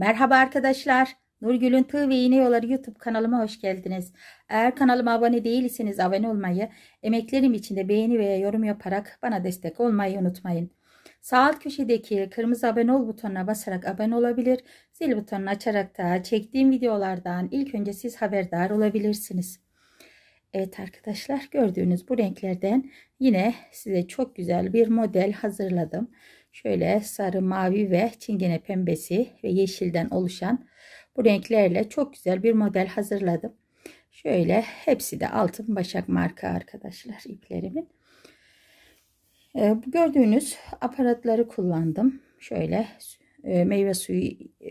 Merhaba arkadaşlar. Nurgül'ün Tığ ve İğne Yolları YouTube kanalıma hoş geldiniz. Eğer kanalıma abone değilseniz abone olmayı, emeklerim için de beğeni veya yorum yaparak bana destek olmayı unutmayın. Sağ alt köşedeki kırmızı abone ol butonuna basarak abone olabilir, zil butonunu açarak da çektiğim videolardan ilk önce siz haberdar olabilirsiniz. Evet arkadaşlar gördüğünüz bu renklerden yine size çok güzel bir model hazırladım şöyle sarı, mavi ve çingene pembesi ve yeşilden oluşan bu renklerle çok güzel bir model hazırladım. Şöyle hepsi de altın başak marka arkadaşlar iplerimin. Ee, bu gördüğünüz aparatları kullandım. Şöyle e, meyve suyu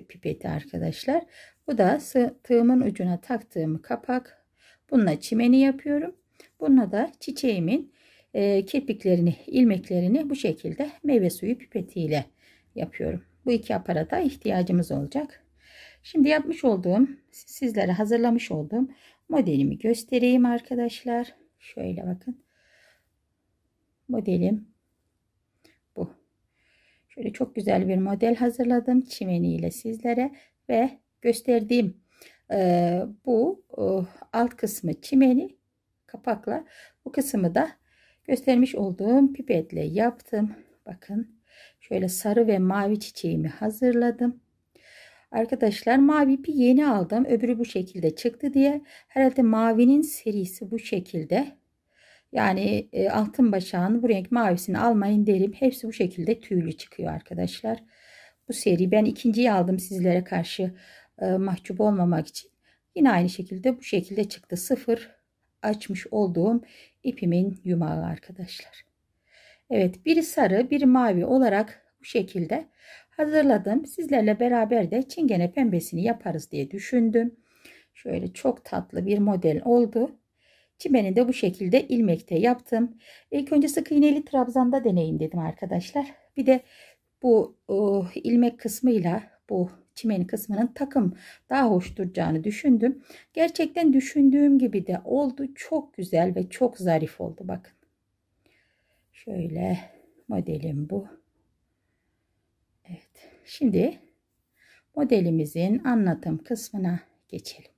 pipeti arkadaşlar. Bu da tığımın ucuna taktığım kapak. Bununla çimeni yapıyorum. Bununla da çiçeğimin e, kirpiklerini, ilmeklerini bu şekilde meyve suyu pipetiyle yapıyorum. Bu iki aparata ihtiyacımız olacak. Şimdi yapmış olduğum, sizlere hazırlamış olduğum modelimi göstereyim arkadaşlar. Şöyle bakın. Modelim bu. Şöyle çok güzel bir model hazırladım çimeniyle sizlere ve gösterdiğim e, bu e, alt kısmı çimeni kapakla bu kısmı da Göstermiş olduğum pipetle yaptım. Bakın şöyle sarı ve mavi çiçeğimi hazırladım. Arkadaşlar mavi ipi yeni aldım. Öbürü bu şekilde çıktı diye. Herhalde mavinin serisi bu şekilde. Yani e, altın başağın bu renk mavisini almayın derim. Hepsi bu şekilde tüylü çıkıyor arkadaşlar. Bu seri ben ikinciyi aldım sizlere karşı e, mahcup olmamak için. Yine aynı şekilde bu şekilde çıktı. Sıfır açmış olduğum ipimin yumağı arkadaşlar. Evet biri sarı biri mavi olarak bu şekilde hazırladım. Sizlerle beraber de çingene pembesini yaparız diye düşündüm. Şöyle çok tatlı bir model oldu. Çimeni de bu şekilde ilmekte yaptım. İlk önce sık iğneli trabzanda deneyin dedim arkadaşlar. Bir de bu o, oh, ilmek kısmıyla bu çimen kısmının takım daha hoş duracağını düşündüm. Gerçekten düşündüğüm gibi de oldu. Çok güzel ve çok zarif oldu. Bakın. Şöyle modelim bu. Evet. Şimdi modelimizin anlatım kısmına geçelim.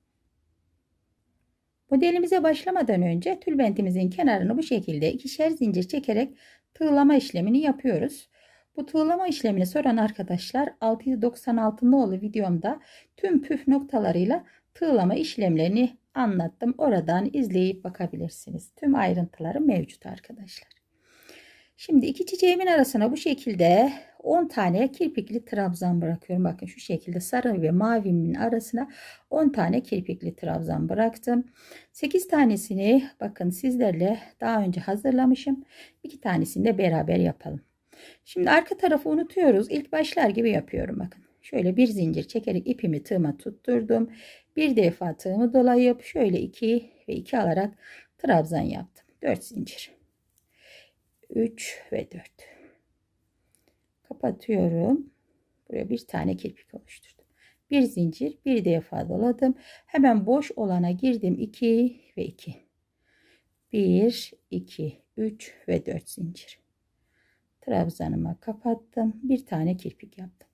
Modelimize başlamadan önce tülbentimizin kenarını bu şekilde ikişer zincir çekerek tığlama işlemini yapıyoruz. Bu tığlama işlemini soran arkadaşlar 696 696'lı videomda tüm püf noktalarıyla tığlama işlemlerini anlattım. Oradan izleyip bakabilirsiniz. Tüm ayrıntıları mevcut arkadaşlar. Şimdi iki çiçeğimin arasına bu şekilde 10 tane kirpikli trabzan bırakıyorum. Bakın şu şekilde sarı ve mavimin arasına 10 tane kirpikli trabzan bıraktım. 8 tanesini bakın sizlerle daha önce hazırlamışım. 2 tanesini de beraber yapalım. Şimdi arka tarafı unutuyoruz. İlk başlar gibi yapıyorum bakın. Şöyle bir zincir çekerek ipimi tığıma tutturdum. Bir defa tığımı dolayıp şöyle 2 ve 2 alarak trabzan yaptım. 4 zincir. 3 ve 4. Kapatıyorum. Buraya bir tane kirpik oluşturdum. Bir zincir, bir defa doladım. Hemen boş olana girdim. 2 ve 2. 1, 2, 3 ve 4 zincir. Trabzanımı kapattım. Bir tane kirpik yaptım.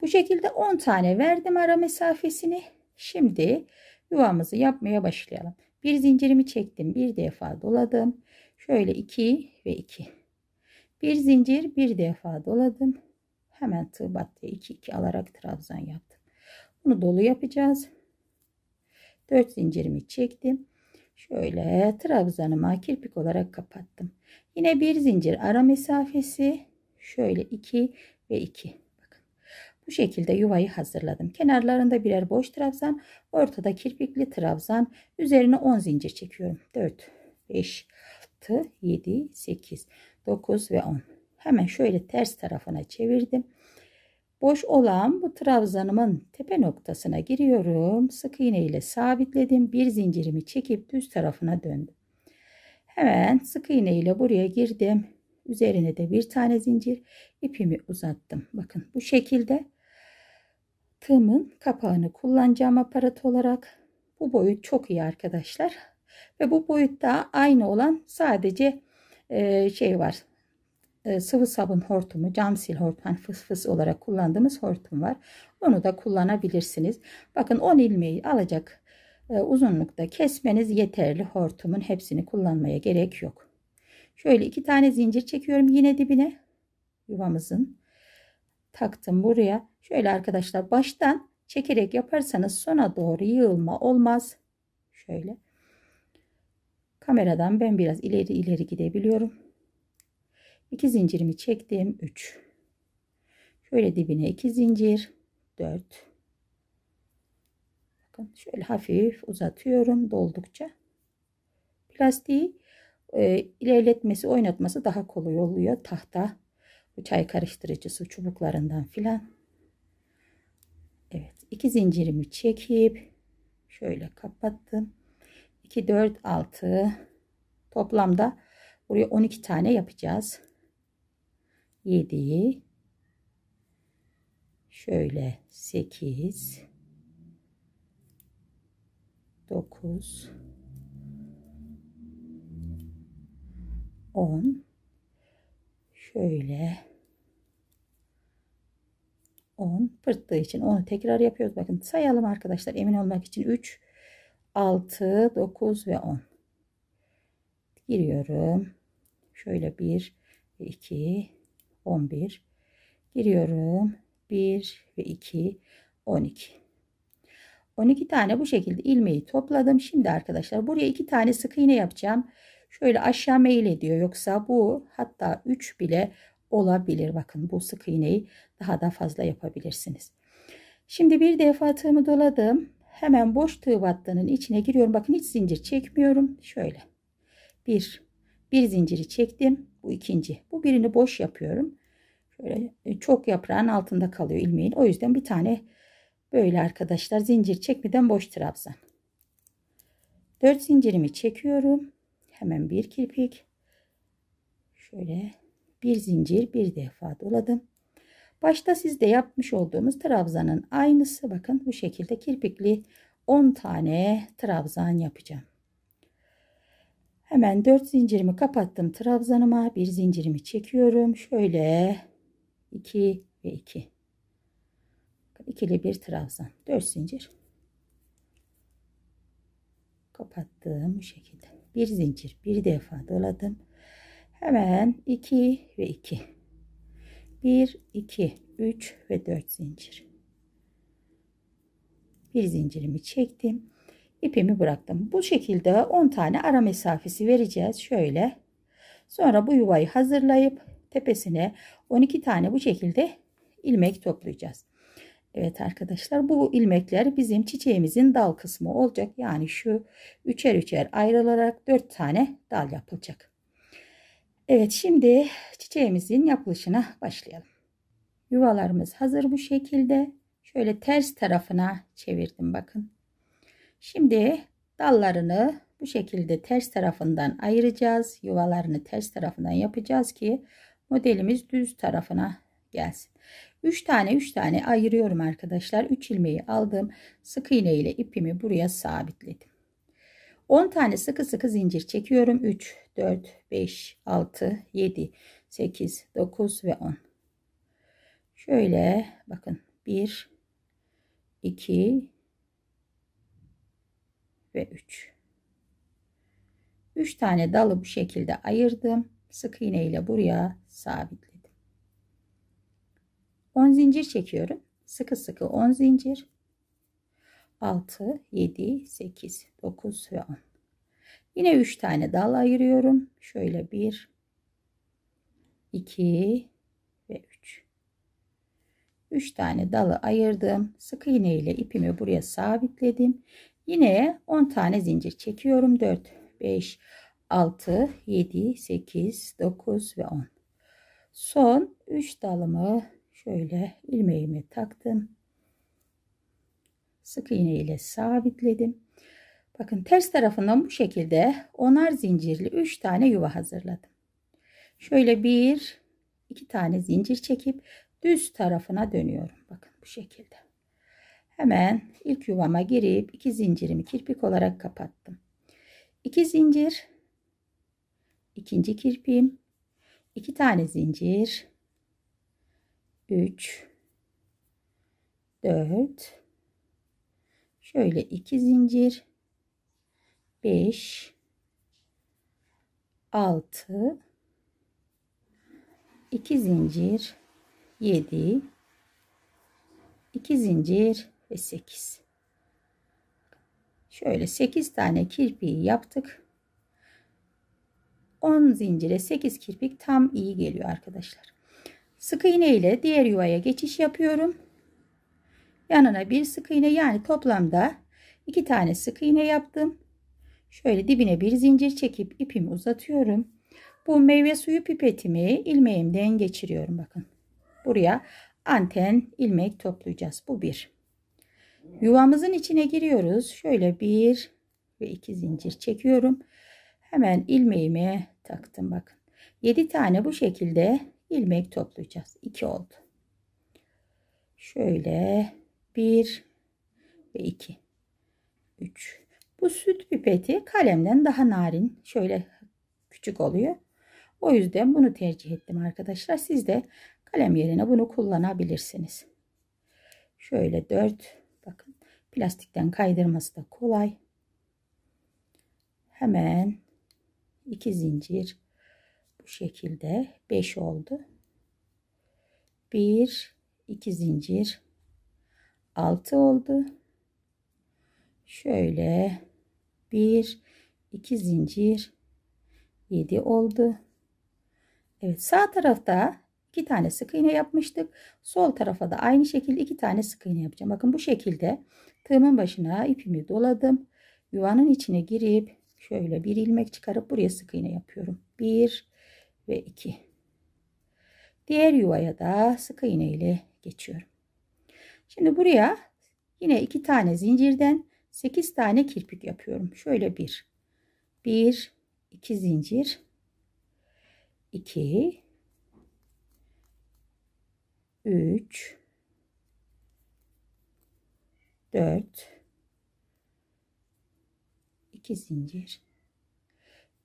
Bu şekilde 10 tane verdim ara mesafesini. Şimdi yuvamızı yapmaya başlayalım. Bir zincirimi çektim. Bir defa doladım. Şöyle 2 ve 2. Bir zincir bir defa doladım. Hemen tığ battı, 2 2 alarak trabzan yaptım. Bunu dolu yapacağız. 4 zincirimi çektim. Şöyle trabzanımı kirpik olarak kapattım. Yine bir zincir ara mesafesi şöyle 2 ve 2. Bakın. Bu şekilde yuvayı hazırladım. Kenarlarında birer boş trabzan, ortada kirpikli trabzan, üzerine 10 zincir çekiyorum. 4 5 6 7 8 9 ve 10. Hemen şöyle ters tarafına çevirdim. Boş olan bu trabzanımın tepe noktasına giriyorum. Sık iğne ile sabitledim. Bir zincirimi çekip düz tarafına döndüm. Hemen sık iğne ile buraya girdim. Üzerine de bir tane zincir ipimi uzattım. Bakın bu şekilde tığımın kapağını kullanacağım aparat olarak. Bu boyut çok iyi arkadaşlar. Ve bu boyutta aynı olan sadece e, şey var. E, sıvı sabun hortumu, cam sil hortum, fıs fıs olarak kullandığımız hortum var. Onu da kullanabilirsiniz. Bakın 10 ilmeği alacak ee, uzunlukta kesmeniz yeterli. Hortumun hepsini kullanmaya gerek yok. Şöyle iki tane zincir çekiyorum yine dibine. Yuvamızın. Taktım buraya. Şöyle arkadaşlar baştan çekerek yaparsanız sona doğru yığılma olmaz. Şöyle. Kameradan ben biraz ileri ileri gidebiliyorum. 2 zincirimi çektim. 3. Şöyle dibine iki zincir. 4. Bakın şöyle hafif uzatıyorum doldukça. Plastiği e, ilerletmesi, oynatması daha kolay oluyor. Tahta, bu çay karıştırıcısı çubuklarından filan. Evet, iki zincirimi çekip şöyle kapattım. 2 4 6 toplamda buraya 12 tane yapacağız. 7 şöyle 8 9 10 şöyle 10 pırttığı için onu tekrar yapıyoruz. Bakın sayalım arkadaşlar emin olmak için 3 6 9 ve 10 giriyorum. Şöyle 1 ve 2 11 giriyorum. 1 ve 2 12 12 tane bu şekilde ilmeği topladım. Şimdi arkadaşlar buraya 2 tane sık iğne yapacağım. Şöyle aşağı meyil ediyor. Yoksa bu hatta 3 bile olabilir. Bakın bu sık iğneyi daha da fazla yapabilirsiniz. Şimdi bir defa tığımı doladım. Hemen boş tığ battının içine giriyorum. Bakın hiç zincir çekmiyorum. Şöyle. Bir. Bir zinciri çektim. Bu ikinci. Bu birini boş yapıyorum. Şöyle e, çok yaprağın altında kalıyor ilmeğin. O yüzden bir tane Böyle arkadaşlar zincir çekmeden boş trabzan. 4 zincirimi çekiyorum. Hemen bir kirpik. Şöyle bir zincir bir defa doladım. Başta sizde yapmış olduğumuz trabzanın aynısı bakın bu şekilde kirpikli 10 tane trabzan yapacağım. Hemen 4 zincirimi kapattım trabzanıma bir zincirimi çekiyorum. Şöyle 2 ve 2 ikili bir trabzan 4 zincir kapattım bu şekilde bir zincir bir defa doladım hemen 2 ve 2 1 2 3 ve 4 zincir bir zincirimi çektim ipimi bıraktım bu şekilde 10 tane ara mesafesi vereceğiz şöyle sonra bu yuvayı hazırlayıp tepesine 12 tane bu şekilde ilmek toplayacağız Evet arkadaşlar bu ilmekler bizim çiçeğimizin dal kısmı olacak. Yani şu üçer üçer ayrılarak dört tane dal yapılacak. Evet şimdi çiçeğimizin yapılışına başlayalım. Yuvalarımız hazır bu şekilde. Şöyle ters tarafına çevirdim bakın. Şimdi dallarını bu şekilde ters tarafından ayıracağız. Yuvalarını ters tarafından yapacağız ki modelimiz düz tarafına gelsin. 3 tane 3 tane ayırıyorum arkadaşlar. 3 ilmeği aldım. Sık iğne ile ipimi buraya sabitledim. 10 tane sıkı sıkı zincir çekiyorum. 3, 4, 5, 6, 7, 8, 9 ve 10. Şöyle bakın 1, 2 ve 3. 3 tane dalı bu şekilde ayırdım. Sık iğne ile buraya sabitledim. 10 zincir çekiyorum. Sıkı sıkı 10 zincir. 6, 7, 8, 9 ve 10. Yine 3 tane dal ayırıyorum. Şöyle 1, 2 ve 3. 3 tane dalı ayırdım. Sık iğne ile ipimi buraya sabitledim. Yine 10 tane zincir çekiyorum. 4, 5, 6, 7, 8, 9 ve 10. Son 3 dalımı şöyle ilmeğimi taktım. Sık iğne ile sabitledim. Bakın ters tarafından bu şekilde onar zincirli 3 tane yuva hazırladım. Şöyle bir iki tane zincir çekip düz tarafına dönüyorum. Bakın bu şekilde. Hemen ilk yuvama girip iki zincirimi kirpik olarak kapattım. 2 zincir, ikinci kirpiğim, iki tane zincir, 3 4 şöyle 2 zincir 5 6 2 zincir 7 2 zincir ve 8 şöyle 8 tane kirpiği yaptık 10 zincire 8 kirpik tam iyi geliyor arkadaşlar Sık iğne ile diğer yuvaya geçiş yapıyorum. Yanına bir sık iğne yani toplamda iki tane sık iğne yaptım. Şöyle dibine bir zincir çekip ipimi uzatıyorum. Bu meyve suyu pipetimi ilmeğimden geçiriyorum bakın. Buraya anten ilmek toplayacağız. Bu bir. Yuvamızın içine giriyoruz. Şöyle bir ve iki zincir çekiyorum. Hemen ilmeğime taktım bakın. 7 tane bu şekilde ilmek toplayacağız. 2 oldu. Şöyle 1 ve 2 3 bu süt pipeti kalemden daha narin şöyle küçük oluyor. O yüzden bunu tercih ettim arkadaşlar. Siz de kalem yerine bunu kullanabilirsiniz. Şöyle 4 bakın plastikten kaydırması da kolay. Hemen 2 zincir şekilde 5 oldu. 1 2 zincir 6 oldu. Şöyle 1 2 zincir 7 oldu. Evet sağ tarafta iki tane sık iğne yapmıştık. Sol tarafa da aynı şekilde iki tane sık iğne yapacağım. Bakın bu şekilde tığımın başına ipimi doladım. Yuvanın içine girip şöyle bir ilmek çıkarıp buraya sık iğne yapıyorum. 1 ve 2. Diğer yuvaya da sık iğne ile geçiyorum. Şimdi buraya yine 2 tane zincirden 8 tane kirpik yapıyorum. Şöyle 1 1 2 zincir 2 3 4 2 zincir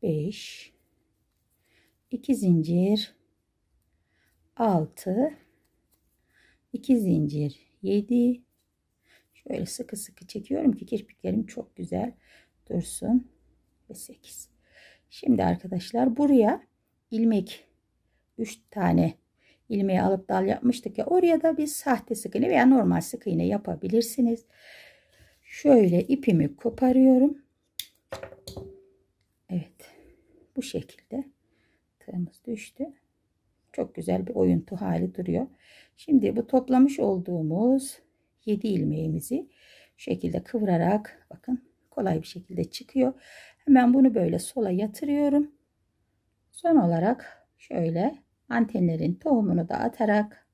5 2 zincir 6 2 zincir 7 şöyle sıkı sıkı çekiyorum ki kirpiklerim çok güzel dursun ve 8 şimdi arkadaşlar buraya ilmek 3 tane ilmeği alıp dal yapmıştık ya oraya da bir sahte sık iğne veya normal sık iğne yapabilirsiniz şöyle ipimi koparıyorum Evet bu şekilde tığımız düştü. Çok güzel bir oyuntu hali duruyor. Şimdi bu toplamış olduğumuz 7 ilmeğimizi şekilde kıvırarak bakın kolay bir şekilde çıkıyor. Hemen bunu böyle sola yatırıyorum. Son olarak şöyle antenlerin tohumunu da atarak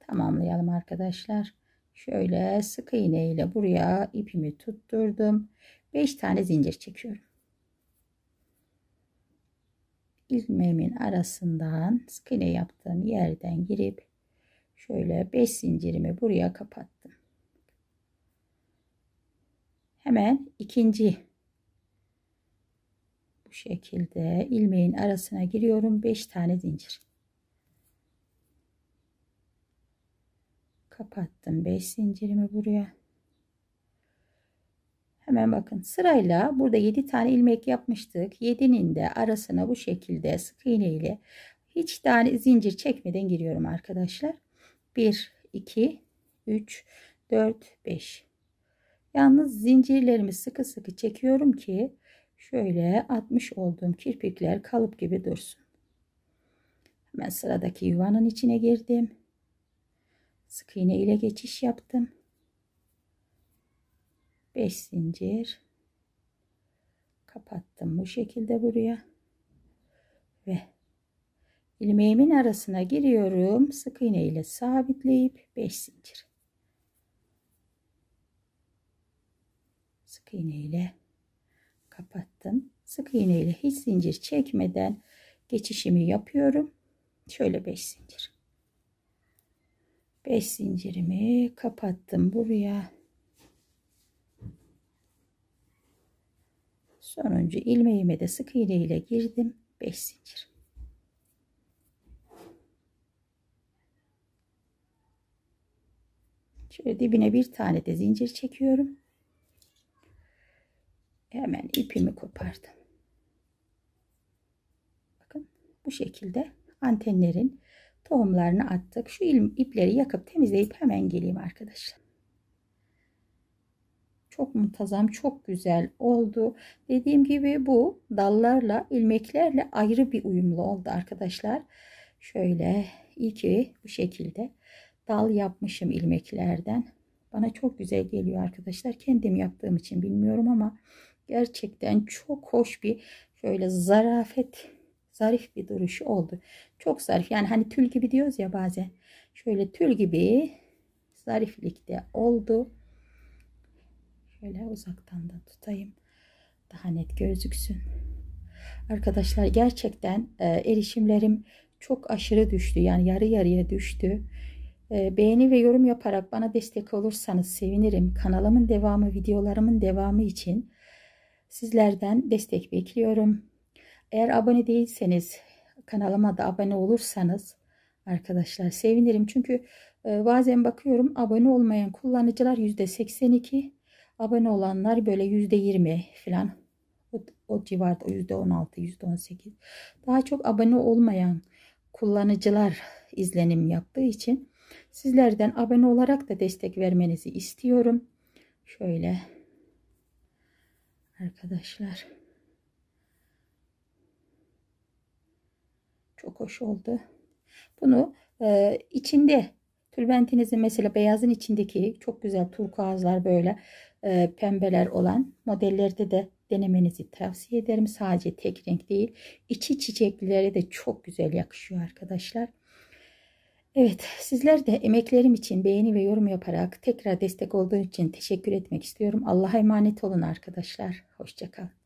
tamamlayalım arkadaşlar. Şöyle sık iğne ile buraya ipimi tutturdum. 5 tane zincir çekiyorum ilmeğimin arasından skine yaptığım yerden girip şöyle 5 zincirimi buraya kapattım. Hemen ikinci bu şekilde ilmeğin arasına giriyorum 5 tane zincir. Kapattım 5 zincirimi buraya. Hemen bakın sırayla burada 7 tane ilmek yapmıştık. 7'nin de arasına bu şekilde sık iğne ile hiç tane zincir çekmeden giriyorum arkadaşlar. 1, 2, 3, 4, 5. Yalnız zincirlerimi sıkı sıkı çekiyorum ki şöyle atmış olduğum kirpikler kalıp gibi dursun. Hemen sıradaki yuvanın içine girdim. Sık iğne ile geçiş yaptım. 5 zincir kapattım bu şekilde buraya ve ilmeğimin arasına giriyorum sık iğne ile sabitleyip 5 zincir sık iğne ile kapattım sık iğne ile hiç zincir çekmeden geçişimi yapıyorum şöyle 5 zincir 5 zincirimi kapattım buraya Sonuncu ilmeğime de sık iğne ile girdim. 5 zincir. Şöyle dibine bir tane de zincir çekiyorum. Hemen ipimi kopardım. Bakın bu şekilde antenlerin tohumlarını attık. Şu ipleri yakıp temizleyip hemen geleyim arkadaşlar. Çok muntazam, çok güzel oldu. Dediğim gibi bu dallarla, ilmeklerle ayrı bir uyumlu oldu arkadaşlar. Şöyle iki bu şekilde dal yapmışım ilmeklerden. Bana çok güzel geliyor arkadaşlar. Kendim yaptığım için bilmiyorum ama gerçekten çok hoş bir şöyle zarafet zarif bir duruş oldu. Çok zarif yani hani tül gibi diyoruz ya bazen. Şöyle tül gibi zariflikte oldu. Şöyle uzaktan da tutayım. Daha net gözüksün. Arkadaşlar gerçekten e, erişimlerim çok aşırı düştü. Yani yarı yarıya düştü. E, beğeni ve yorum yaparak bana destek olursanız sevinirim. Kanalımın devamı, videolarımın devamı için sizlerden destek bekliyorum. Eğer abone değilseniz, kanalıma da abone olursanız arkadaşlar sevinirim. Çünkü e, bazen bakıyorum abone olmayan kullanıcılar %82 Abone olanlar böyle %20 falan o, o civarda %16, %18. Daha çok abone olmayan kullanıcılar izlenim yaptığı için sizlerden abone olarak da destek vermenizi istiyorum. Şöyle arkadaşlar. Çok hoş oldu. Bunu e, içinde Tülbentinizin mesela beyazın içindeki çok güzel turkuazlar böyle e, pembeler olan modellerde de denemenizi tavsiye ederim. Sadece tek renk değil. İçi çiçeklilere de çok güzel yakışıyor arkadaşlar. Evet sizler de emeklerim için beğeni ve yorum yaparak tekrar destek olduğun için teşekkür etmek istiyorum. Allah'a emanet olun arkadaşlar. Hoşçakalın.